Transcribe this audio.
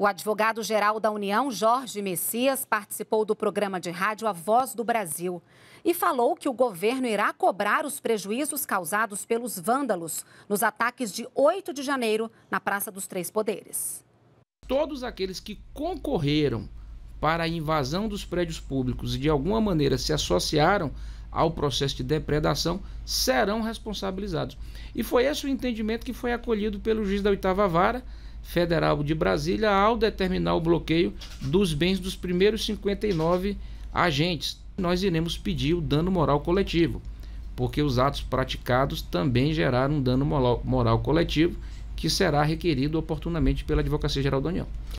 O advogado-geral da União, Jorge Messias, participou do programa de rádio A Voz do Brasil e falou que o governo irá cobrar os prejuízos causados pelos vândalos nos ataques de 8 de janeiro na Praça dos Três Poderes. Todos aqueles que concorreram para a invasão dos prédios públicos e de alguma maneira se associaram ao processo de depredação serão responsabilizados. E foi esse o entendimento que foi acolhido pelo juiz da oitava vara Federal de Brasília ao determinar o bloqueio dos bens dos primeiros 59 agentes. Nós iremos pedir o dano moral coletivo, porque os atos praticados também geraram um dano moral, coletivo que será requerido oportunamente pela Advocacia Geral da União.